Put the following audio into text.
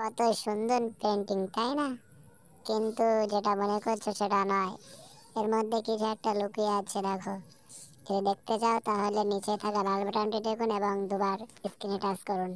কত সুন্দর পেন্টিং তাই না কিন্তু যেটা মনে করছো সেটা নয় এর মধ্যে কিছু একটা লুকিয়ে আছে দেখো যদি দেখতে চাও তাহলে নিচে থাকা লাল বাটনটি দেখুন এবং দুবার স্ক্রিনে টাচ করুন